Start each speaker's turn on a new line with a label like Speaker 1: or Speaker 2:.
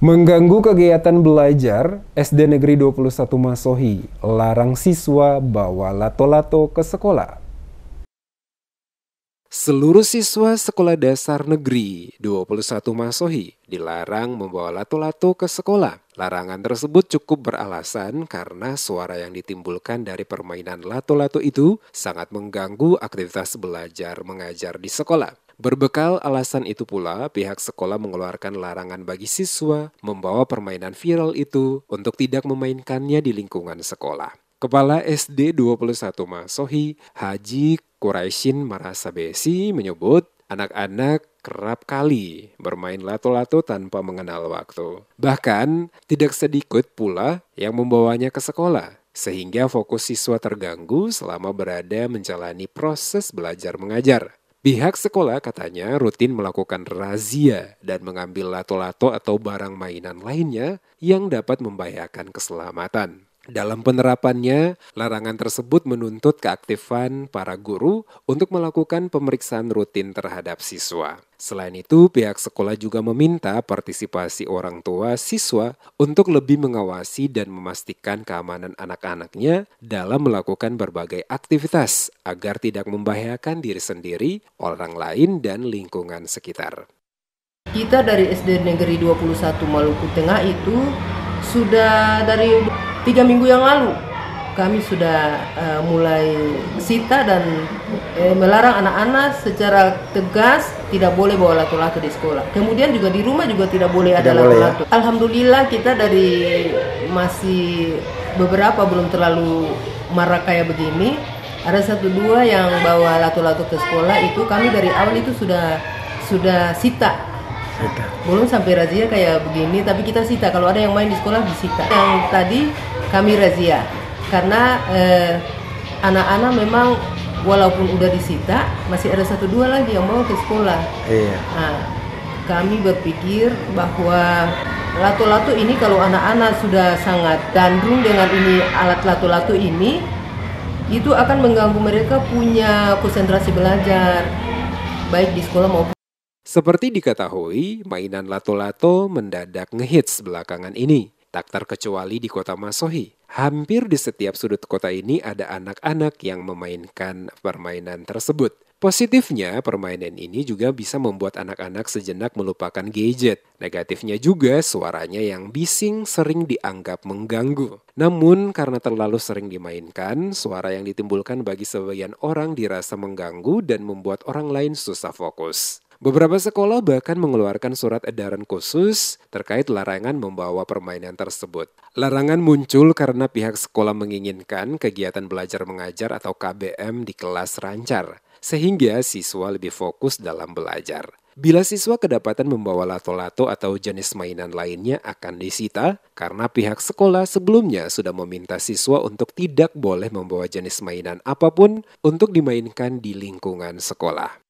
Speaker 1: Mengganggu kegiatan belajar, SD Negeri 21 Masohi larang siswa bawa lato-lato ke sekolah. Seluruh siswa Sekolah Dasar Negeri 21 Masohi dilarang membawa lato-lato ke sekolah. Larangan tersebut cukup beralasan karena suara yang ditimbulkan dari permainan lato-lato itu sangat mengganggu aktivitas belajar mengajar di sekolah. Berbekal alasan itu pula, pihak sekolah mengeluarkan larangan bagi siswa membawa permainan viral itu untuk tidak memainkannya di lingkungan sekolah. Kepala SD 21 Masohi, Haji Quraisyin Marasabesi menyebut anak-anak kerap kali bermain lato-lato tanpa mengenal waktu. Bahkan tidak sedikit pula yang membawanya ke sekolah sehingga fokus siswa terganggu selama berada menjalani proses belajar mengajar. Pihak sekolah katanya rutin melakukan razia dan mengambil lato-lato atau barang mainan lainnya yang dapat membahayakan keselamatan. Dalam penerapannya, larangan tersebut menuntut keaktifan para guru untuk melakukan pemeriksaan rutin terhadap siswa. Selain itu, pihak sekolah juga meminta partisipasi orang tua siswa untuk lebih mengawasi dan memastikan keamanan anak-anaknya dalam melakukan berbagai aktivitas agar tidak membahayakan diri sendiri, orang lain, dan lingkungan sekitar.
Speaker 2: Kita dari SD Negeri 21 Maluku Tengah itu sudah dari tiga minggu yang lalu kami sudah uh, mulai sita dan uh, melarang anak-anak secara tegas tidak boleh bawa lato-lato di sekolah. Kemudian juga di rumah juga tidak boleh ada lato-lato. Ya. Alhamdulillah kita dari masih beberapa belum terlalu marah kayak begini. Ada satu dua yang bawa lato-lato ke sekolah itu kami dari awal itu sudah sudah sita gitu. belum sampai razia kayak begini tapi kita sita kalau ada yang main di sekolah disita yang tadi kami razia karena eh, anak-anak eh, memang walaupun udah disita masih ada satu dua lagi yang mau ke sekolah iya. nah, kami berpikir bahwa lato-lato ini kalau anak-anak sudah sangat gandrung dengan ini alat lato-lato ini itu akan mengganggu mereka punya konsentrasi belajar
Speaker 1: baik di sekolah maupun seperti diketahui, mainan lato-lato mendadak ngehits belakangan ini. Tak terkecuali di kota Masohi. Hampir di setiap sudut kota ini ada anak-anak yang memainkan permainan tersebut. Positifnya, permainan ini juga bisa membuat anak-anak sejenak melupakan gadget. Negatifnya juga, suaranya yang bising sering dianggap mengganggu. Namun, karena terlalu sering dimainkan, suara yang ditimbulkan bagi sebagian orang dirasa mengganggu dan membuat orang lain susah fokus. Beberapa sekolah bahkan mengeluarkan surat edaran khusus terkait larangan membawa permainan tersebut. Larangan muncul karena pihak sekolah menginginkan kegiatan belajar mengajar atau KBM di kelas rancar, sehingga siswa lebih fokus dalam belajar. Bila siswa kedapatan membawa lato-lato atau jenis mainan lainnya akan disita karena pihak sekolah sebelumnya sudah meminta siswa untuk tidak boleh membawa jenis mainan apapun untuk dimainkan di lingkungan sekolah.